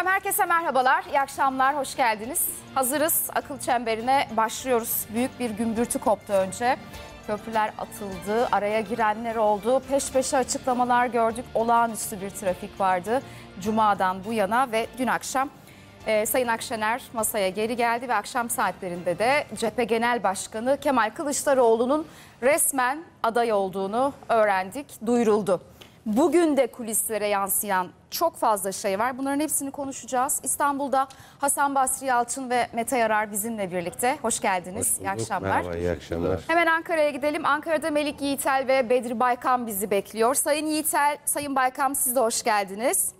Efendim herkese merhabalar, iyi akşamlar, hoş geldiniz. Hazırız, akıl çemberine başlıyoruz. Büyük bir gümbürtü koptu önce. Köprüler atıldı, araya girenler oldu, peş peşe açıklamalar gördük. Olağanüstü bir trafik vardı Cuma'dan bu yana ve dün akşam e, Sayın Akşener masaya geri geldi ve akşam saatlerinde de CHP Genel Başkanı Kemal Kılıçdaroğlu'nun resmen aday olduğunu öğrendik, duyuruldu. Bugün de kulislere yansıyan çok fazla şey var. Bunların hepsini konuşacağız. İstanbul'da Hasan Basri Yalçın ve Mete Yarar bizimle birlikte. Hoş geldiniz. Hoş bulduk. akşamlar. Merhaba, iyi akşamlar. Hemen Ankara'ya gidelim. Ankara'da Melik Yiğitel ve Bedir Baykan bizi bekliyor. Sayın Yiğitel, Sayın Baykan siz de hoş geldiniz.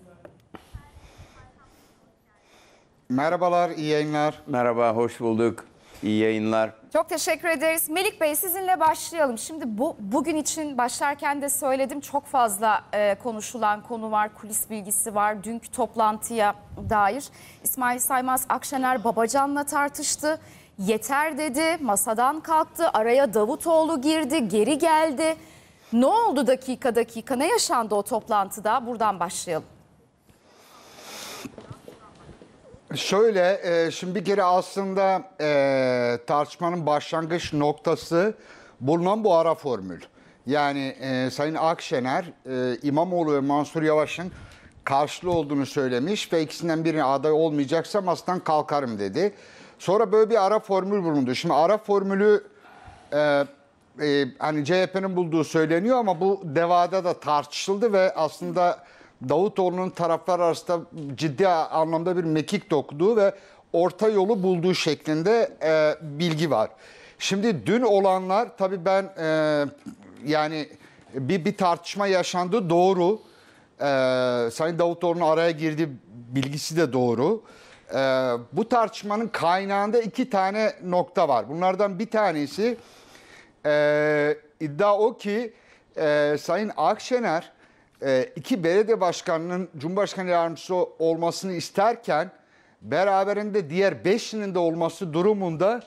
Merhabalar, iyi yayınlar. Merhaba, hoş bulduk. İyi yayınlar. Çok teşekkür ederiz. Melik Bey sizinle başlayalım. Şimdi bu bugün için başlarken de söyledim çok fazla e, konuşulan konu var, kulis bilgisi var. Dünkü toplantıya dair İsmail Saymaz Akşener Babacan'la tartıştı. Yeter dedi, masadan kalktı, araya Davutoğlu girdi, geri geldi. Ne oldu dakika dakika, ne yaşandı o toplantıda? Buradan başlayalım. Şöyle, e, şimdi bir kere aslında e, tartışmanın başlangıç noktası bulunan bu ara formül. Yani e, Sayın Akşener, e, İmamoğlu ve Mansur Yavaş'ın karşılığı olduğunu söylemiş ve ikisinden birine aday olmayacaksa masadan kalkarım dedi. Sonra böyle bir ara formül bulundu. Şimdi ara formülü e, e, hani CHP'nin bulduğu söyleniyor ama bu devada da tartışıldı ve aslında... Hı Davutoğlu'nun taraflar arasında ciddi anlamda bir mekik dokuduğu ve orta yolu bulduğu şeklinde e, bilgi var. Şimdi dün olanlar tabii ben e, yani bir, bir tartışma yaşandı doğru. E, Sayın Davutoğlu'nun araya girdiği bilgisi de doğru. E, bu tartışmanın kaynağında iki tane nokta var. Bunlardan bir tanesi e, iddia o ki e, Sayın Akşener e, iki belediye başkanının Cumhurbaşkanı yardımcısı olmasını isterken beraberinde diğer beşinin de olması durumunda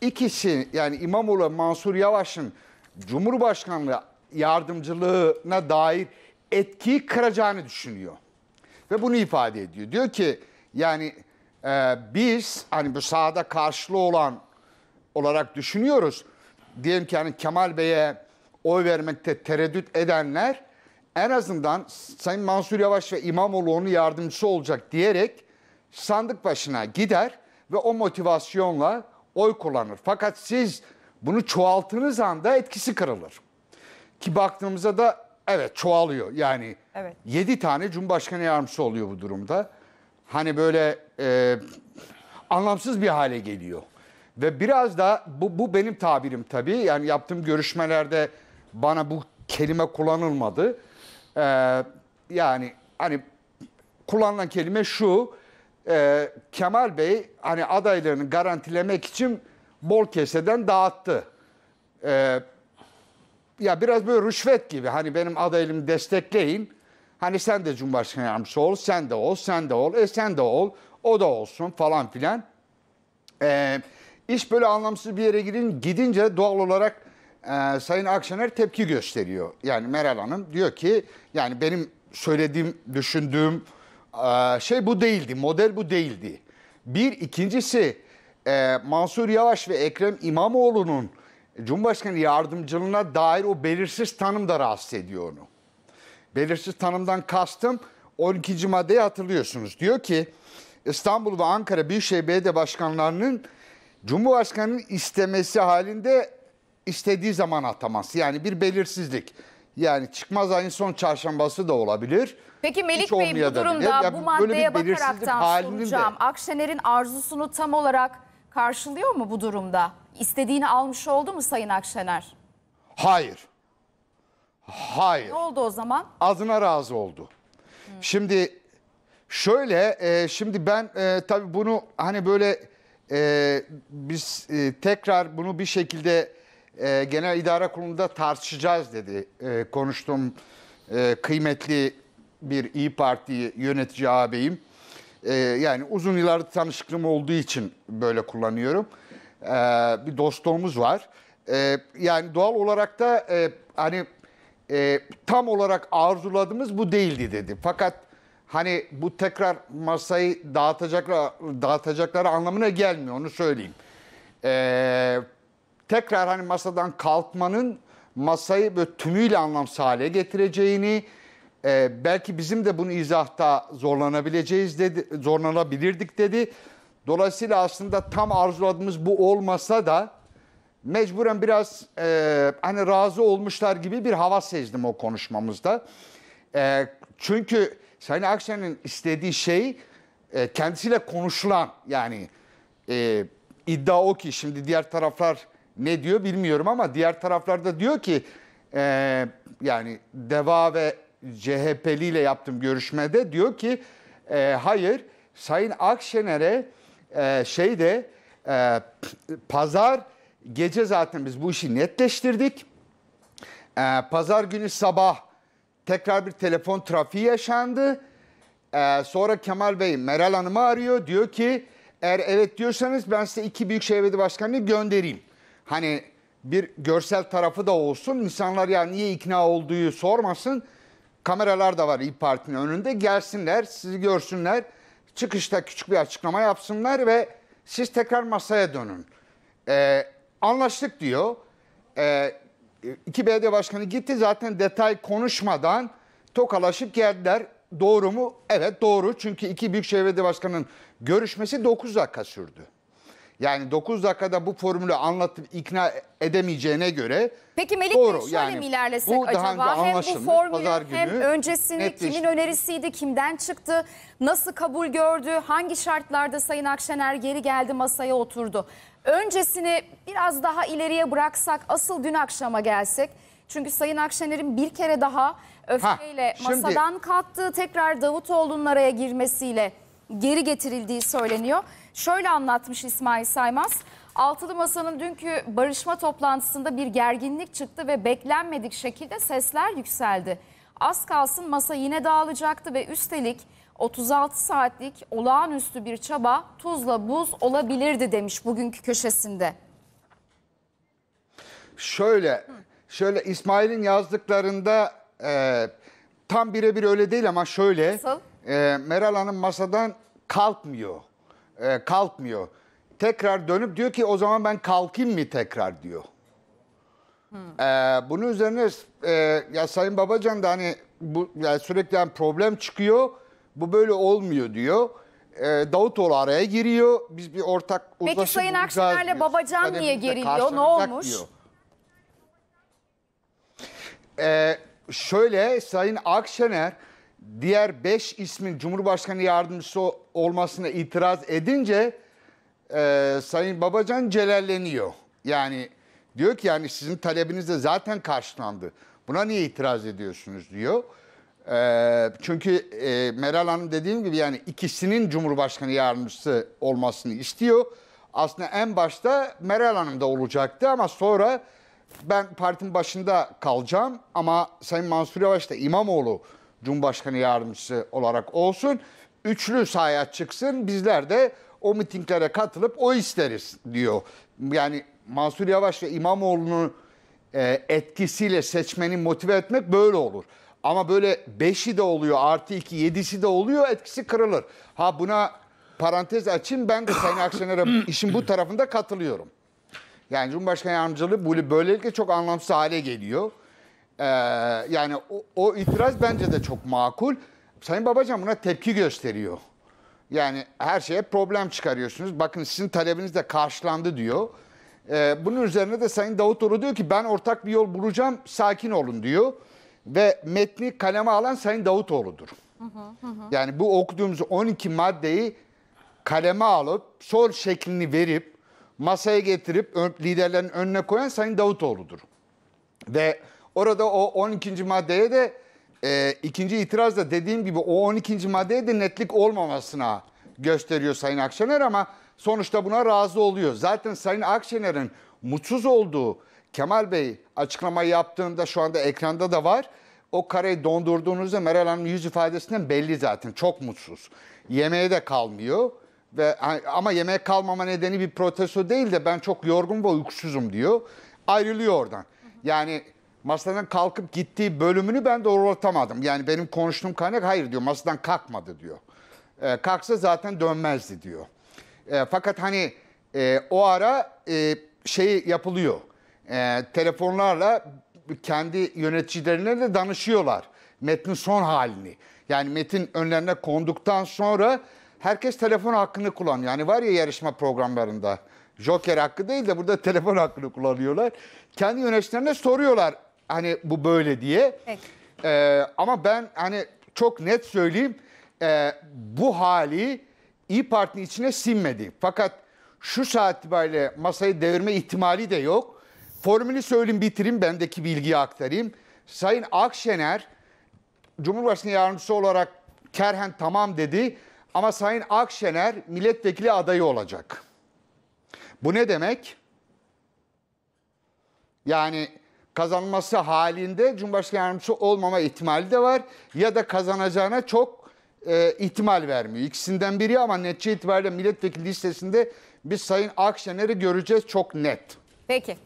ikisi yani İmamoğlu Mansur Yavaş'ın Cumhurbaşkanlığı yardımcılığına dair etkiyi kıracağını düşünüyor. Ve bunu ifade ediyor. Diyor ki yani e, biz hani bu sahada karşılığı olan olarak düşünüyoruz. Diyelim ki hani Kemal Bey'e oy vermekte tereddüt edenler en azından Sayın Mansur Yavaş ve İmamoğlu onun yardımcısı olacak diyerek sandık başına gider ve o motivasyonla oy kullanır. Fakat siz bunu çoğalttığınız anda etkisi kırılır. Ki baktığımızda da evet çoğalıyor. Yani evet. 7 tane Cumhurbaşkanı yardımcısı oluyor bu durumda. Hani böyle e, anlamsız bir hale geliyor. Ve biraz da bu, bu benim tabirim tabii. Yani yaptığım görüşmelerde bana bu kelime kullanılmadı. Ee, yani hani kullanılan kelime şu. E, Kemal Bey hani adaylarını garantilemek için bol keseden dağıttı. E, ya biraz böyle rüşvet gibi. Hani benim adaylığımı destekleyin. Hani sen de Cumhurbaşkanı yardımcısı ol, sen de ol, sen de ol, e sen de ol, o da olsun falan filan. E, iş böyle anlamsız bir yere gidin, gidince doğal olarak e, Sayın Akşener tepki gösteriyor. Yani Meral Hanım diyor ki yani benim söylediğim, düşündüğüm e, şey bu değildi, model bu değildi. Bir, ikincisi e, Mansur Yavaş ve Ekrem İmamoğlu'nun Cumhurbaşkanı yardımcılığına dair o belirsiz tanım da rahatsız ediyor onu. Belirsiz tanımdan kastım 12. maddeyi hatırlıyorsunuz. Diyor ki İstanbul ve Ankara Büyükşehir Belediye Başkanlarının Cumhurbaşkanı'nın istemesi halinde istediği zaman atamaz. Yani bir belirsizlik. Yani çıkmaz ayın son çarşambası da olabilir. Peki Melik Bey bu durumda ya bu maddeye bakaraktan soracağım. De... Akşener'in arzusunu tam olarak karşılıyor mu bu durumda? İstediğini almış oldu mu Sayın Akşener? Hayır. Hayır. Ne oldu o zaman? Azına razı oldu. Hmm. Şimdi şöyle e, şimdi ben e, tabii bunu hani böyle e, biz e, tekrar bunu bir şekilde e, Genel idare Kurulu'nda tartışacağız dedi. E, konuştum e, kıymetli bir İyi Parti yönetici ağabeyim. E, yani uzun yıllardır tanışıklığım olduğu için böyle kullanıyorum. E, bir dostluğumuz var. E, yani doğal olarak da e, hani e, tam olarak arzuladığımız bu değildi dedi. Fakat hani bu tekrar masayı dağıtacaklar dağıtacakları anlamına gelmiyor onu söyleyeyim. E, tekrar hani masadan kalkmanın masayı böyle tümüyle anlamsız hale getireceğini, e, belki bizim de bunu izahta zorlanabileceğiz dedi, zorlanabilirdik dedi. Dolayısıyla aslında tam arzuladığımız bu olmasa da mecburen biraz e, hani razı olmuşlar gibi bir hava sezdim o konuşmamızda. E, çünkü Sayın Akşener'in istediği şey e, kendisiyle konuşulan yani e, iddia o ki şimdi diğer taraflar ne diyor bilmiyorum ama diğer taraflarda diyor ki e, yani DEVA ve CHP'li ile yaptığım görüşmede diyor ki e, hayır Sayın Akşener'e e, şeyde e, pazar gece zaten biz bu işi netleştirdik. E, pazar günü sabah tekrar bir telefon trafiği yaşandı. E, sonra Kemal Bey Meral Hanım'ı arıyor diyor ki eğer evet diyorsanız ben size iki büyük şehir başkanını göndereyim hani bir görsel tarafı da olsun. İnsanlar yani niye ikna olduğu sormasın. Kameralar da var İYİ Parti'nin önünde. Gelsinler, sizi görsünler. Çıkışta küçük bir açıklama yapsınlar ve siz tekrar masaya dönün. Ee, anlaştık diyor. Ee, iki belediye başkanı gitti zaten detay konuşmadan tokalaşıp geldiler. Doğru mu? Evet doğru. Çünkü iki büyükşehir belediye başkanının görüşmesi 9 dakika sürdü. Yani 9 dakikada bu formülü anlatıp ikna edemeyeceğine göre Peki Melih, Bey şöyle yani, mi ilerlesek bu acaba? Daha önce hem bu formülü Pazar günü hem öncesini netleşti. kimin önerisiydi, kimden çıktı, nasıl kabul gördü, hangi şartlarda Sayın Akşener geri geldi masaya oturdu. Öncesini biraz daha ileriye bıraksak asıl dün akşama gelsek. Çünkü Sayın Akşener'in bir kere daha öfkeyle ha, şimdi... masadan kalktığı tekrar Davutoğlu'nun araya girmesiyle geri getirildiği söyleniyor. Şöyle anlatmış İsmail Saymaz. Altılı Masa'nın dünkü barışma toplantısında bir gerginlik çıktı ve beklenmedik şekilde sesler yükseldi. Az kalsın masa yine dağılacaktı ve üstelik 36 saatlik olağanüstü bir çaba tuzla buz olabilirdi demiş bugünkü köşesinde. Şöyle, şöyle İsmail'in yazdıklarında e, tam birebir öyle değil ama şöyle. Nasıl? E, Meral Hanım masadan kalkmıyor e, kalkmıyor. Tekrar dönüp diyor ki o zaman ben kalkayım mı tekrar diyor. Hmm. Ee, bunun üzerine e, ya Sayın Babacan da hani bu yani sürekli yani problem çıkıyor. Bu böyle olmuyor diyor. E, Davutoğlu araya giriyor. Biz bir ortak Peki Sayın Akşener'le Babacan Kademimizde niye geriliyor? Ne olmuş? Diyor. Ee, şöyle Sayın Akşener diğer beş ismin Cumhurbaşkanı yardımcısı olmasına itiraz edince e, Sayın Babacan celalleniyor. Yani diyor ki yani sizin talebiniz de zaten karşılandı. Buna niye itiraz ediyorsunuz diyor. E, çünkü e, Meral Hanım dediğim gibi yani ikisinin Cumhurbaşkanı yardımcısı olmasını istiyor. Aslında en başta Meral Hanım da olacaktı ama sonra ben partinin başında kalacağım ama Sayın Mansur Yavaş da İmamoğlu Cumhurbaşkanı yardımcısı olarak olsun. Üçlü sahaya çıksın bizler de o mitinglere katılıp o isteriz diyor. Yani Mansur Yavaş ve İmamoğlu'nun e, etkisiyle seçmeni motive etmek böyle olur. Ama böyle beşi de oluyor artı iki yedisi de oluyor etkisi kırılır. Ha buna parantez açayım ben de Sayın Akşener'e işin bu tarafında katılıyorum. Yani Cumhurbaşkanı yardımcılığı böylelikle çok anlamsız hale geliyor. Ee, yani o, o itiraz bence de çok makul. Sayın Babacan buna tepki gösteriyor. Yani her şeye problem çıkarıyorsunuz. Bakın sizin talebiniz de karşılandı diyor. Ee, bunun üzerine de Sayın Davutoğlu diyor ki ben ortak bir yol bulacağım sakin olun diyor. Ve metni kaleme alan Sayın Davutoğlu'dur. Hı hı hı. Yani bu okuduğumuz 12 maddeyi kaleme alıp sol şeklini verip masaya getirip liderlerin önüne koyan Sayın Davutoğlu'dur. Ve Orada o 12. maddeye de e, ikinci itiraz da dediğim gibi o 12. maddeye de netlik olmamasına gösteriyor Sayın Akşener ama sonuçta buna razı oluyor. Zaten Sayın Akşener'in mutsuz olduğu Kemal Bey açıklamayı yaptığında şu anda ekranda da var. O kareyi dondurduğunuzda Meral Hanım yüz ifadesinden belli zaten. Çok mutsuz. Yemeğe de kalmıyor. Ve, ama yemeğe kalmama nedeni bir protesto değil de ben çok yorgun ve uykusuzum diyor. Ayrılıyor oradan. Yani masadan kalkıp gittiği bölümünü ben doğrulatamadım. Yani benim konuştuğum kaynak hayır diyor masadan kalkmadı diyor. E, kalksa zaten dönmezdi diyor. E, fakat hani e, o ara e, şey yapılıyor. E, telefonlarla kendi yöneticilerine de danışıyorlar. Metnin son halini. Yani metin önlerine konduktan sonra herkes telefon hakkını kullanıyor. Yani var ya yarışma programlarında. Joker hakkı değil de burada telefon hakkını kullanıyorlar. Kendi yöneticilerine soruyorlar hani bu böyle diye. Ee, ama ben hani çok net söyleyeyim e, bu hali İyi Parti'nin içine sinmedi. Fakat şu saat itibariyle masayı devirme ihtimali de yok. Formülü söyleyeyim bitireyim bendeki bilgiyi aktarayım. Sayın Akşener Cumhurbaşkanı yardımcısı olarak kerhen tamam dedi ama Sayın Akşener milletvekili adayı olacak. Bu ne demek? Yani kazanması halinde Cumhurbaşkanı yardımcısı olmama ihtimali de var. Ya da kazanacağına çok e, ihtimal vermiyor. İkisinden biri ama netçe itibariyle milletvekili listesinde biz Sayın Akşener'i göreceğiz çok net. Peki.